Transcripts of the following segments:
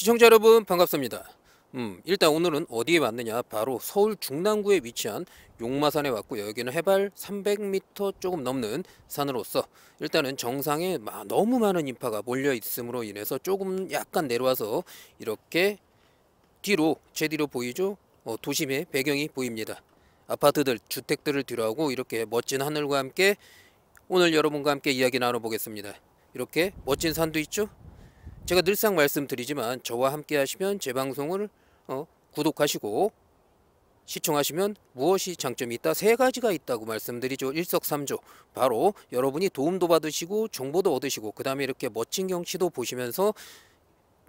시청자 여러분 반갑습니다. 음, 일단 오늘은 어디에 왔느냐 바로 서울 중랑구에 위치한 용마산에 왔고요. 여기는 해발 300m 조금 넘는 산으로서 일단은 정상에 너무 많은 인파가 몰려 있음으로 인해서 조금 약간 내려와서 이렇게 뒤로 제 뒤로 보이죠? 어, 도심의 배경이 보입니다. 아파트들, 주택들을 뒤로하고 이렇게 멋진 하늘과 함께 오늘 여러분과 함께 이야기 나눠보겠습니다. 이렇게 멋진 산도 있죠? 제가 늘상 말씀드리지만 저와 함께 하시면 제 방송을 어, 구독하시고 시청하시면 무엇이 장점이 있다 세 가지가 있다고 말씀드리죠 일석삼조 바로 여러분이 도움도 받으시고 정보도 얻으시고 그 다음에 이렇게 멋진 경치도 보시면서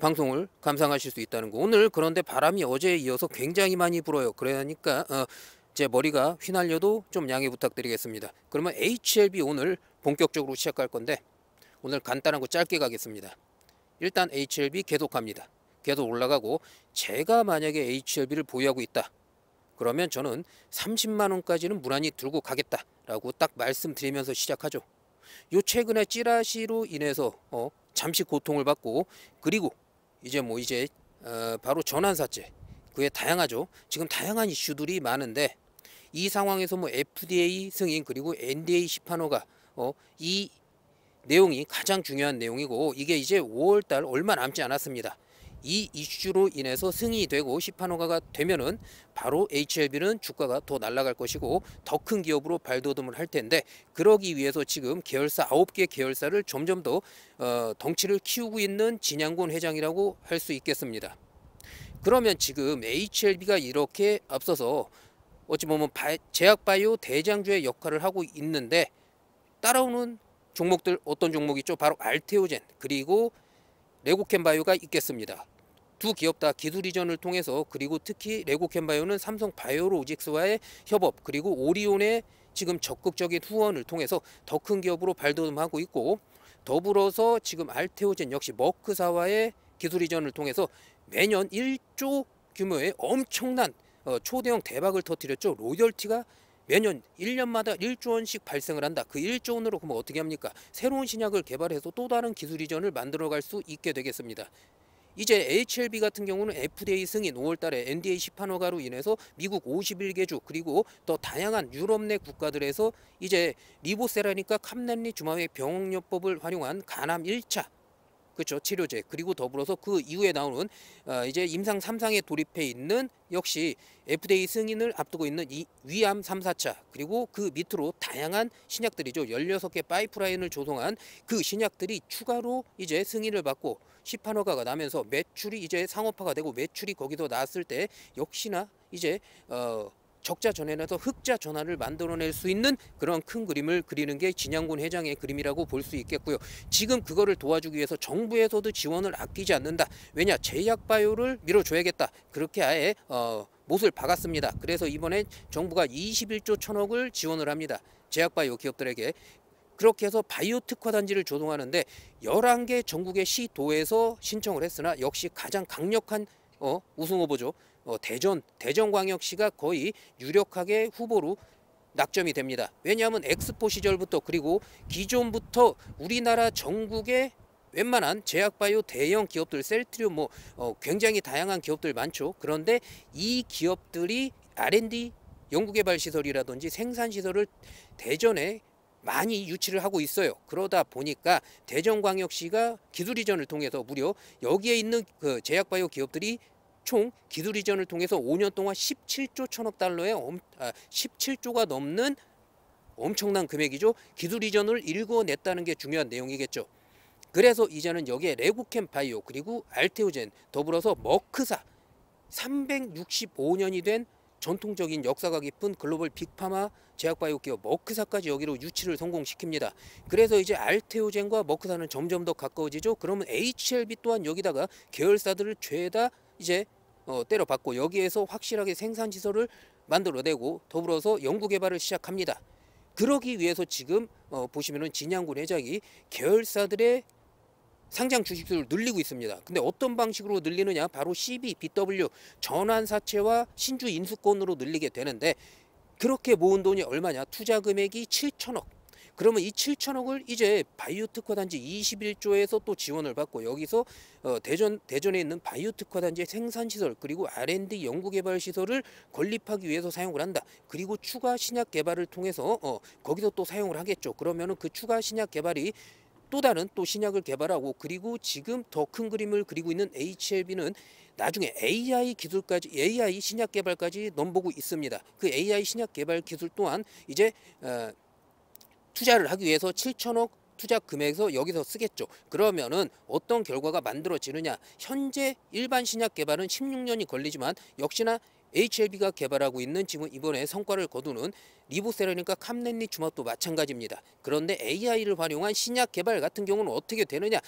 방송을 감상하실 수 있다는 거 오늘 그런데 바람이 어제에 이어서 굉장히 많이 불어요 그러니까 어, 제 머리가 휘날려도 좀 양해 부탁드리겠습니다 그러면 HLB 오늘 본격적으로 시작할 건데 오늘 간단한 거 짧게 가겠습니다 일단 HLB 계속 합니다 계속 올라가고 제가 만약에 HLB를 보유하고 있다. 그러면 저는 30만 원까지는 무난히 들고 가겠다라고 딱 말씀드리면서 시작하죠. 요 최근에 찌라시로 인해서 어, 잠시 고통을 받고 그리고 이제 뭐 이제 어, 바로 전환사채 그에 다양하죠. 지금 다양한 이슈들이 많은데 이 상황에서 뭐 FDA 승인 그리고 NDA 시판호가 어, 이 내용이 가장 중요한 내용이고 이게 이제 5월달 얼마 남지 않았습니다. 이 이슈로 인해서 승인되고 시판허가가 되면은 바로 HLB는 주가가 더 날아갈 것이고 더 큰 기업으로 발돋움을 할 텐데 그러기 위해서 지금 계열사 9개 계열사를 점점 더 어, 덩치를 키우고 있는 진양곤 회장이라고 할 수 있겠습니다. 그러면 지금 HLB가 이렇게 앞서서 어찌 보면 제약바이오 대장주의 역할을 하고 있는데 따라오는 종목들 어떤 종목이 죠 바로 알테오젠 그리고 레고캠바이오가 있겠습니다. 두 기업 다 기술 이전을 통해서 그리고 특히 레고캠바이오는 삼성 바이오로직스와의 협업 그리고 오리온의 지금 적극적인 후원을 통해서 더 큰 기업으로 발돋움하고 있고 더불어서 지금 알테오젠 역시 머크사와의 기술 이전을 통해서 매년 1조 규모의 엄청난 어, 초대형 대박을 터뜨렸죠. 로열티가 매년 1년마다 1조 원씩 발생을 한다. 그 1조 원으로 그럼 어떻게 합니까? 새로운 신약을 개발해서 또 다른 기술 이전을 만들어갈 수 있게 되겠습니다. 이제 HLB 같은 경우는 FDA 승인 5월달에 NDA 시판허가로 인해서 미국 51개 주 그리고 더 다양한 유럽 내 국가들에서 이제 리보세라니까 캄넨리 주마의 병역법을 활용한 간암 1차 그렇죠. 치료제. 그리고 더불어서 그 이후에 나오는 어, 이제 임상 3상에 돌입해 있는 역시 FDA 승인을 앞두고 있는 이 위암 3, 사차 그리고 그 밑으로 다양한 신약들이죠. 1 6개 파이프라인을 조성한 그 신약들이 추가로 이제 승인을 받고 시판 허가가 나면서 매출이 이제 상업화가 되고 매출이 거기서 나왔을 때 역시나 이제 어 적자 전환에서 흑자 전환을 만들어낼 수 있는 그런 큰 그림을 그리는 게 진양군 회장의 그림이라고 볼 수 있겠고요. 지금 그거를 도와주기 위해서 정부에서도 지원을 아끼지 않는다. 왜냐 제약바이오를 밀어줘야겠다. 그렇게 아예 어, 못을 박았습니다. 그래서 이번에 정부가 21조 천억을 지원을 합니다. 제약바이오 기업들에게 그렇게 해서 바이오 특화 단지를 조성하는데 11개 전국의 시도에서 신청을 했으나 역시 가장 강력한 어, 우승 후보죠. 어, 대전, 대전광역시가 거의 유력하게 후보로 낙점이 됩니다. 왜냐하면 엑스포 시절부터 그리고 기존부터 우리나라 전국에 웬만한 제약바이오 대형 기업들 셀트리온 뭐 어, 굉장히 다양한 기업들 많죠. 그런데 이 기업들이 R&D 연구개발 시설이라든지 생산 시설을 대전에 많이 유치를 하고 있어요. 그러다 보니까 대전광역시가 기술 이전을 통해서 무려 여기에 있는 그 제약바이오 기업들이 총 기술 이전을 통해서 5년 동안 17조 천억 달러의 엄, 아, 17조가 넘는 엄청난 금액이죠. 기술 이전을 일궈냈다는 게 중요한 내용이겠죠. 그래서 이제는 여기에 레고캠 바이오 그리고 알테오젠 더불어서 머크사 365년이 된 전통적인 역사가 깊은 글로벌 빅파마 제약바이오 기업 머크사까지 여기로 유치를 성공시킵니다. 그래서 이제 알테오젠과 머크사는 점점 더 가까워지죠. 그러면 HLB 또한 여기다가 계열사들을 죄다 이제 어, 때려받고 여기에서 확실하게 생산시설을 만들어내고 더불어서 연구개발을 시작합니다. 그러기 위해서 지금 어, 보시면은 진양군 회장이 계열사들의 상장 주식수를 늘리고 있습니다. 근데 어떤 방식으로 늘리느냐? 바로 CB, BW 전환사채와 신주 인수권으로 늘리게 되는데 그렇게 모은 돈이 얼마냐? 투자 금액이 7천억. 그러면 이 7천억을 이제 바이오 특화 단지 21조에서 또 지원을 받고 여기서 어, 대전 대전에 있는 바이오 특화 단지의 생산 시설 그리고 R&D 연구 개발 시설을 건립하기 위해서 사용을 한다. 그리고 추가 신약 개발을 통해서 어, 거기서 또 사용을 하겠죠. 그러면은 그 추가 신약 개발이 또 다른 또 신약을 개발하고 그리고 지금 더 큰 그림을 그리고 있는 HLB는 나중에 AI 기술까지 AI 신약 개발까지 넘보고 있습니다. 그 AI 신약 개발 기술 또한 이제 어, 투자를 하기 위해서 7천억 투자 금액에서 여기서 쓰겠죠. 그러면은 어떤 결과가 만들어지느냐. 현재 일반 신약 개발은 16년이 걸리지만 역시나 HLB가 개발하고 있는 지금 이번에 성과를 거두는 리보세라니까 캄렌리 주막도 마찬가지입니다. 그런데 AI를 활용한 신약 개발 같은 경우는 어떻게 되느냐.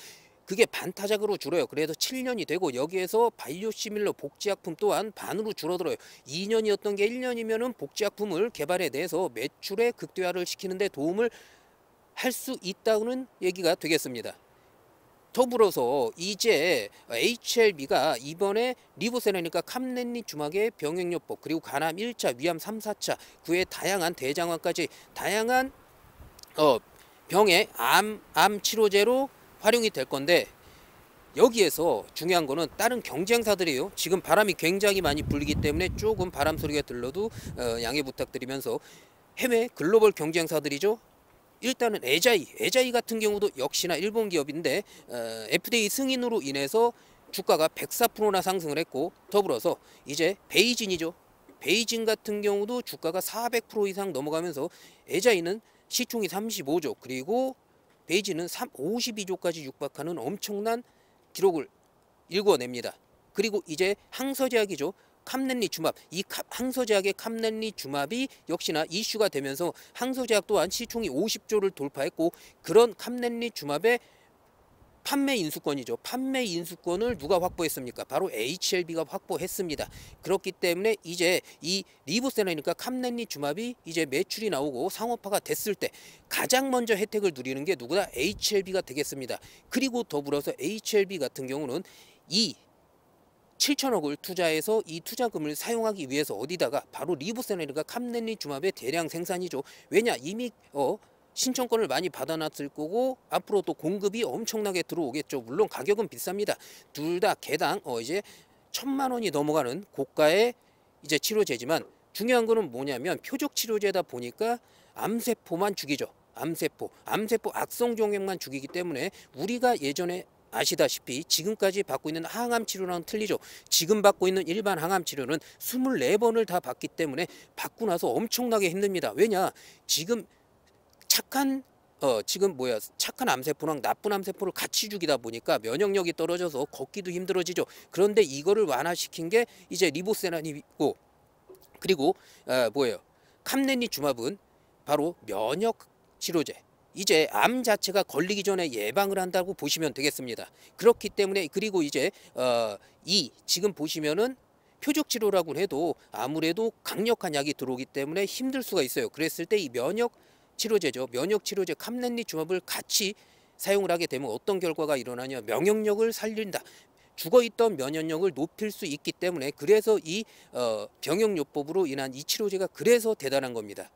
그게 반타작으로 줄어요. 그래서 7년이 되고 여기에서 바이오시밀러 복지약품 또한 반으로 줄어들어요. 2년이었던 게 1년이면은 복지약품을 개발에 대해서 매출의 극대화를 시키는데 도움을 할 수 있다는 얘기가 되겠습니다. 더불어서 이제 HLB가 이번에 리보세라니까 캄렌리 주막의 병행요법 그리고 간암 1차, 위암 3, 4차 그외 다양한 대장암까지 다양한 어 병의 암, 암 치료제로 활용이 될 건데 여기에서 중요한 거는 다른 경쟁사들이에요 지금 바람이 굉장히 많이 불기 때문에 조금 바람 소리가 들러도 어, 양해 부탁드리면서 해외 글로벌 경쟁사들이죠 일단은 에자이, 에자이 같은 경우도 역시나 일본 기업인데 어, FDA 승인으로 인해서 주가가 104%나 상승을 했고 더불어서 이제 베이징이죠. 베이징 같은 경우도 주가가 400% 이상 넘어가면서 에자이는 시총이 35조 그리고 베이지는 3, 52조까지 육박하는 엄청난 기록을 읽어냅니다 그리고 이제 항서제약이죠. 캄넨리 주합, 이 항소제약의 캄넨리 주합이 역시나 이슈가 되면서 항소제약 또한 시총이 50조를 돌파했고 그런 캄넨리 주합의 판매 인수권이죠. 판매 인수권을 누가 확보했습니까? 바로 HLB가 확보했습니다. 그렇기 때문에 이제 이 리보세라니까 캄렌리 주마비 이제 매출이 나오고 상업화가 됐을 때 가장 먼저 혜택을 누리는 게 누구다? HLB가 되겠습니다. 그리고 더불어서 HLB 같은 경우는 이 7천억을 투자해서 이 투자금을 사용하기 위해서 어디다가 바로 리브세네니까 캄넨리 주마의 대량 생산이죠. 왜냐 이미 어 신청권을 많이 받아놨을 거고 앞으로 또 공급이 엄청나게 들어오겠죠. 물론 가격은 비쌉니다. 둘 다 개당 어 이제 천만 원이 넘어가는 고가의 이제 치료제지만 중요한 거는 뭐냐면 표적 치료제다 보니까 암세포만 죽이죠. 암세포, 암세포 악성 종양만 죽이기 때문에 우리가 예전에 아시다시피 지금까지 받고 있는 항암 치료랑 틀리죠. 지금 받고 있는 일반 항암 치료는 24번을 다 받기 때문에 받고 나서 엄청나게 힘듭니다. 왜냐? 지금 착한 어 지금 뭐야 착한 암세포랑 나쁜 암세포를 같이 죽이다 보니까 면역력이 떨어져서 걷기도 힘들어지죠. 그런데 이거를 완화시킨 게 이제 리보세란이고 그리고 어 뭐예요? 캄레니주마은 바로 면역 치료제. 이제 암 자체가 걸리기 전에 예방을 한다고 보시면 되겠습니다. 그렇기 때문에 그리고 이제 어 이 지금 보시면은 표적 치료라고 해도 아무래도 강력한 약이 들어오기 때문에 힘들 수가 있어요. 그랬을 때 이 면역 치료제죠. 면역 치료제 캄렌리주맙을 같이 사용을 하게 되면 어떤 결과가 일어나냐. 면역력을 살린다. 죽어있던 면역력을 높일 수 있기 때문에 그래서 이 어, 병역요법으로 인한 이 치료제가 그래서 대단한 겁니다.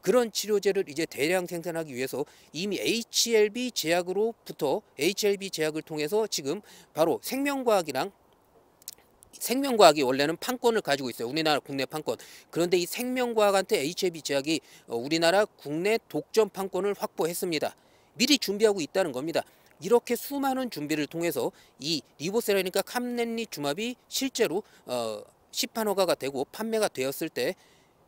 그런 치료제를 이제 대량 생산하기 위해서 이미 HLB 제약으로부터 HLB 제약을 통해서 지금 바로 생명과학이랑 생명과학이 원래는 판권을 가지고 있어요. 우리나라 국내 판권. 그런데 이 생명과학한테 HIV 제약이 어, 우리나라 국내 독점 판권을 확보했습니다. 미리 준비하고 있다는 겁니다. 이렇게 수많은 준비를 통해서 이 리보세라니까 캄넨리 주마비 실제로 어, 시판 허가가 되고 판매가 되었을 때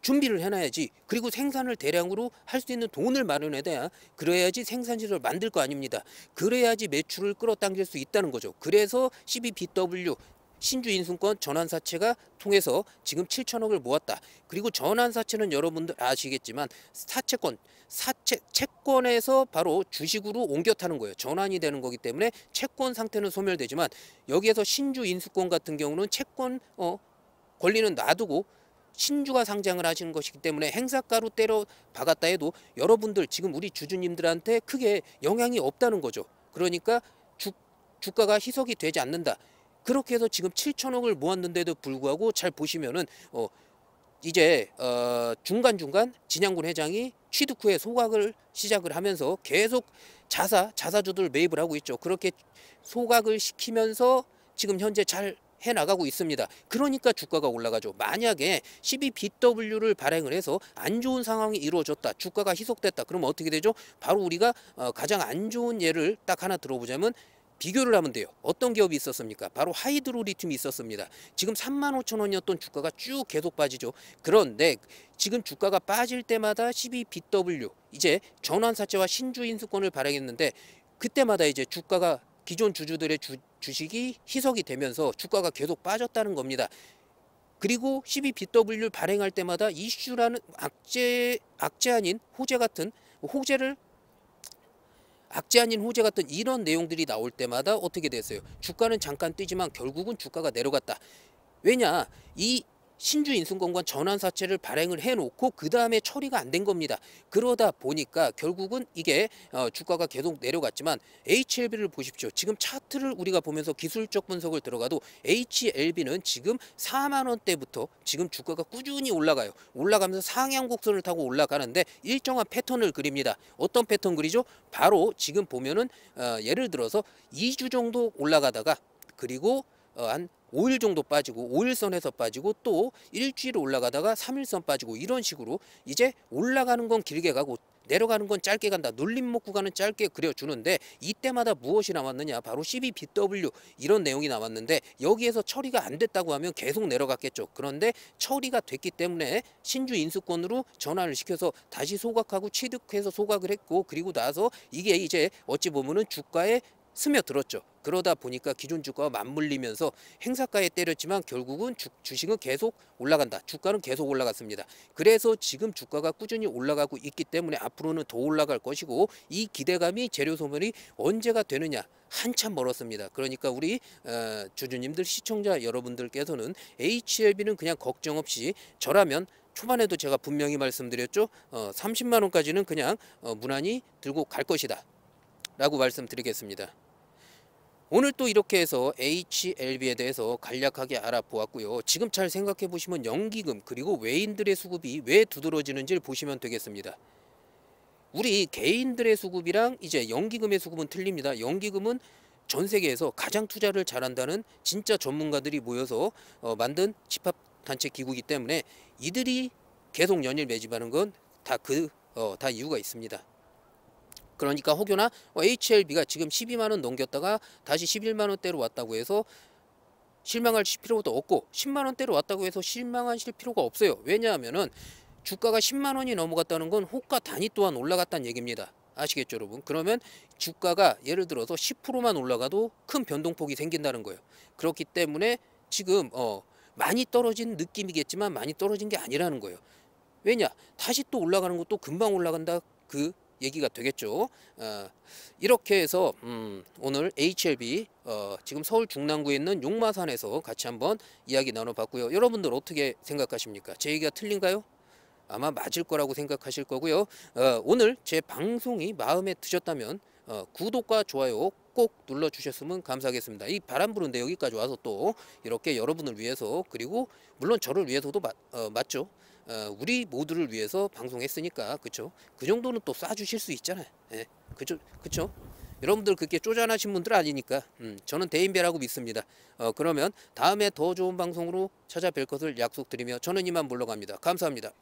준비를 해놔야지 그리고 생산을 대량으로 할 수 있는 돈을 마련해야 돼야 그래야지 생산실을 만들 거 아닙니다 그래야지 매출을 끌어당길 수 있다는 거죠 그래서 CBBW 신주인수권 전환사채가 통해서 지금 7천억을 모았다. 그리고 전환사채는 여러분들 아시겠지만 사채권, 사채 채권에서 바로 주식으로 옮겨 타는 거예요. 전환이 되는 거기 때문에 채권 상태는 소멸되지만 여기에서 신주인수권 같은 경우는 채권 어, 권리는 놔두고 신주가 상장을 하시는 것이기 때문에 행사가로 때려 박았다 해도 여러분들 지금 우리 주주님들한테 크게 영향이 없다는 거죠. 그러니까 주, 주가가 희석이 되지 않는다. 그렇게 해서 지금 7천억을 모았는데도 불구하고 잘 보시면은 어 이제 어 중간중간 진양군 회장이 취득 후에 소각을 시작을 하면서 계속 자사 자사주들 매입을 하고 있죠. 그렇게 소각을 시키면서 지금 현재 잘 해나가고 있습니다. 그러니까 주가가 올라가죠. 만약에 12BW를 발행을 해서 안 좋은 상황이 이루어졌다. 주가가 희석됐다. 그러면 어떻게 되죠? 바로 우리가 어, 가장 안 좋은 예를 딱 하나 들어보자면 비교를 하면 돼요. 어떤 기업이 있었습니까? 바로 하이드로리튬이 있었습니다. 지금 3만 5천 원이었던 주가가 쭉 계속 빠지죠. 그런데 지금 주가가 빠질 때마다 12BW 이제 전환사채와 신주 인수권을 발행했는데 그때마다 이제 주가가 기존 주주들의 주, 주식이 희석이 되면서 주가가 계속 빠졌다는 겁니다. 그리고 1 2 b w 발행할 때마다 이슈라는 악재, 악재 아닌 호재 같은 호재를 악재 아닌 호재 같은 이런 내용들이 나올 때마다 어떻게 됐어요? 주가는 잠깐 뛰지만 결국은 주가가 내려갔다. 왜냐? 이 신주 인수권과 전환 사채를 발행을 해놓고 그 다음에 처리가 안 된 겁니다. 그러다 보니까 결국은 이게 어, 주가가 계속 내려갔지만 HLB를 보십시오. 지금 차트를 우리가 보면서 기술적 분석을 들어가도 HLB는 지금 4만 원대부터 지금 주가가 꾸준히 올라가요. 올라가면서 상향 곡선을 타고 올라가는데 일정한 패턴을 그립니다. 어떤 패턴 그리죠? 바로 지금 보면은 어, 예를 들어서 2주 정도 올라가다가 그리고 어, 한 5일 정도 빠지고 5일선에서 빠지고 또 일주일 올라가다가 3일선 빠지고 이런 식으로 이제 올라가는 건 길게 가고 내려가는 건 짧게 간다. 눌림 목 구간은 짧게 그려주는데 이때마다 무엇이 남았느냐. 바로 CBBW 이런 내용이 남았는데 여기에서 처리가 안 됐다고 하면 계속 내려갔겠죠. 그런데 처리가 됐기 때문에 신주 인수권으로 전환을 시켜서 다시 소각하고 취득해서 소각을 했고 그리고 나서 이게 이제 어찌 보면은 주가의 스며들었죠. 그러다 보니까 기존 주가와 맞물리면서 행사가에 때렸지만 결국은 주, 식은 계속 올라간다. 주가는 계속 올라갔습니다. 그래서 지금 주가가 꾸준히 올라가고 있기 때문에 앞으로는 더 올라갈 것이고 이 기대감이 재료 소멸이 언제가 되느냐 한참 멀었습니다. 그러니까 우리 어, 주주님들 시청자 여러분들께서는 HLB는 그냥 걱정 없이 저라면 초반에도 제가 분명히 말씀드렸죠. 어, 30만 원까지는 그냥 어, 무난히 들고 갈 것이다. 라고 말씀드리겠습니다. 오늘 또 이렇게 해서 HLB에 대해서 간략하게 알아보았고요. 지금 잘 생각해 보시면 연기금 그리고 외인들의 수급이 왜 두드러지는지를 보시면 되겠습니다. 우리 개인들의 수급이랑 이제 연기금의 수급은 틀립니다. 연기금은 전 세계에서 가장 투자를 잘한다는 진짜 전문가들이 모여서 어, 만든 집합단체 기구이기 때문에 이들이 계속 연일 매집하는 건 다그다 그, 어, 이유가 있습니다. 그러니까 혹여나 어, HLB가 지금 12만 원 넘겼다가 다시 11만 원대로 왔다고 해서 실망할 필요도 없고 10만 원대로 왔다고 해서 실망하실 필요가 없어요. 왜냐하면은 주가가 10만 원이 넘어갔다는 건 호가 단위 또한 올라갔다는 얘기입니다. 아시겠죠 여러분 그러면 주가가 예를 들어서 10%만 올라가도 큰 변동폭이 생긴다는 거예요 그렇기 때문에 지금 어 많이 떨어진 느낌이겠지만 많이 떨어진 게 아니라는 거예요 왜냐 다시 또 올라가는 것도 금방 올라간다 그 얘기가 되겠죠. 어, 이렇게 해서 음, 오늘 HLB 어, 지금 서울 중랑구에 있는 용마산에서 같이 한번 이야기 나눠봤고요. 여러분들 어떻게 생각하십니까? 제 얘기가 틀린가요? 아마 맞을 거라고 생각하실 거고요. 어, 오늘 제 방송이 마음에 드셨다면 어, 구독과 좋아요 꼭 눌러주셨으면 감사하겠습니다. 이 바람 부는데 여기까지 와서 또 이렇게 여러분을 위해서 그리고 물론 저를 위해서도 마, 어, 맞죠. 어, 우리 모두를 위해서 방송했으니까 그쵸? 그 정도는 또 쏴주실 수 있잖아요. 예, 그쵸? 그쵸? 여러분들 그렇게 쪼잔하신 분들 아니니까 음, 저는 대인배라고 믿습니다. 어, 그러면 다음에 더 좋은 방송으로 찾아뵐 것을 약속드리며 저는 이만 물러갑니다. 감사합니다.